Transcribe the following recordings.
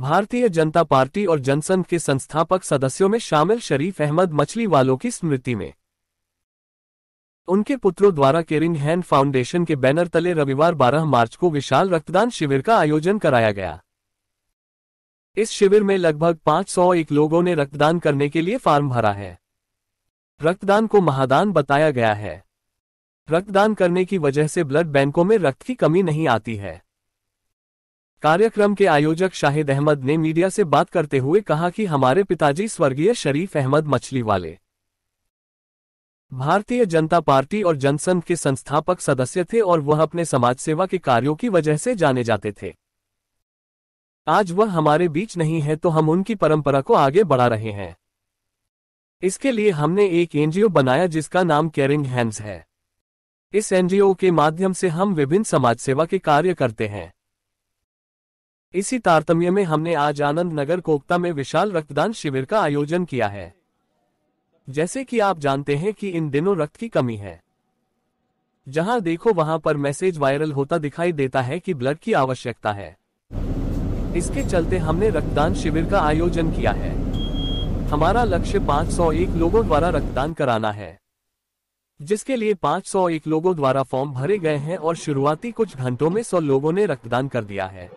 भारतीय जनता पार्टी और जनसंघ के संस्थापक सदस्यों में शामिल शरीफ अहमद मछली वालों की स्मृति में उनके पुत्रों द्वारा केरिंग हैंड फाउंडेशन के बैनर तले रविवार 12 मार्च को विशाल रक्तदान शिविर का आयोजन कराया गया इस शिविर में लगभग 501 लोगों ने रक्तदान करने के लिए फार्म भरा है रक्तदान को महादान बताया गया है रक्तदान करने की वजह से ब्लड बैंकों में रक्त की कमी नहीं आती है कार्यक्रम के आयोजक शाहिद अहमद ने मीडिया से बात करते हुए कहा कि हमारे पिताजी स्वर्गीय शरीफ अहमद मछली वाले भारतीय जनता पार्टी और जनसंघ के संस्थापक सदस्य थे और वह अपने समाज सेवा के कार्यों की वजह से जाने जाते थे आज वह हमारे बीच नहीं है तो हम उनकी परंपरा को आगे बढ़ा रहे हैं इसके लिए हमने एक एनजीओ बनाया जिसका नाम कैरिंग हैंड्स है इस एनजीओ के माध्यम से हम विभिन्न समाज सेवा के कार्य करते हैं इसी तारतम्य में हमने आज आनंद नगर कोकता में विशाल रक्तदान शिविर का आयोजन किया है जैसे कि आप जानते हैं कि इन दिनों रक्त की कमी है जहां देखो वहां पर मैसेज वायरल होता दिखाई देता है कि ब्लड की आवश्यकता है इसके चलते हमने रक्तदान शिविर का आयोजन किया है हमारा लक्ष्य 501 लोगों द्वारा रक्तदान कराना है जिसके लिए 501 लोगों द्वारा फॉर्म भरे गए हैं और शुरुआती कुछ घंटों में 100 लोगों ने रक्तदान कर दिया है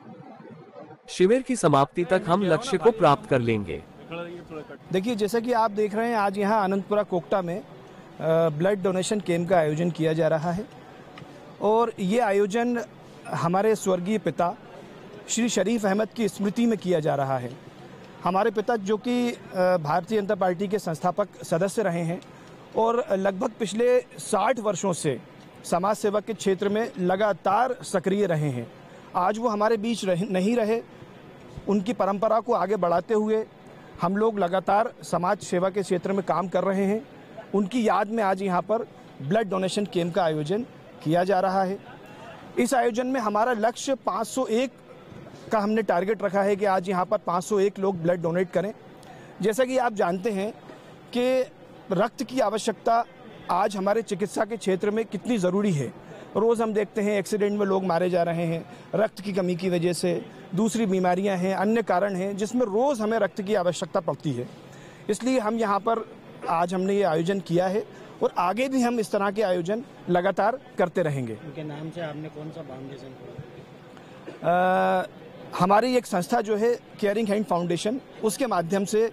शिविर की समाप्ति तक हम लक्ष्य को प्राप्त कर लेंगे देखिए जैसा कि आप देख रहे हैं आज यहाँ अनंतपुरा कोकटा में ब्लड डोनेशन कैंप का आयोजन किया जा रहा है और ये आयोजन हमारे स्वर्गीय पिता श्री शरीफ अहमद की स्मृति में किया जा रहा है हमारे पिता जो कि भारतीय जनता पार्टी के संस्थापक सदस्य रहे हैं और लगभग पिछले 60 वर्षों से समाज सेवा के क्षेत्र में लगातार सक्रिय रहे हैं आज वो हमारे बीच रह, नहीं रहे उनकी परंपरा को आगे बढ़ाते हुए हम लोग लगातार समाज सेवा के क्षेत्र में काम कर रहे हैं उनकी याद में आज यहाँ पर ब्लड डोनेशन कैंप का आयोजन किया जा रहा है इस आयोजन में हमारा लक्ष्य 501 का हमने टारगेट रखा है कि आज यहाँ पर 501 लोग ब्लड डोनेट करें जैसा कि आप जानते हैं कि रक्त की आवश्यकता आज हमारे चिकित्सा के क्षेत्र में कितनी ज़रूरी है रोज़ हम देखते हैं एक्सीडेंट में लोग मारे जा रहे हैं रक्त की कमी की वजह से दूसरी बीमारियां हैं अन्य कारण हैं जिसमें रोज़ हमें रक्त की आवश्यकता पड़ती है इसलिए हम यहाँ पर आज हमने ये आयोजन किया है और आगे भी हम इस तरह के आयोजन लगातार करते रहेंगे उनके नाम से आपने कौन सा फाउंडेशन किया हमारी एक संस्था जो है केयरिंग हैंड फाउंडेशन उसके माध्यम से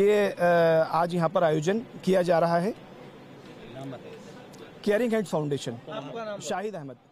ये आज यहाँ पर आयोजन किया जा रहा है caring head foundation Shahid Ahmad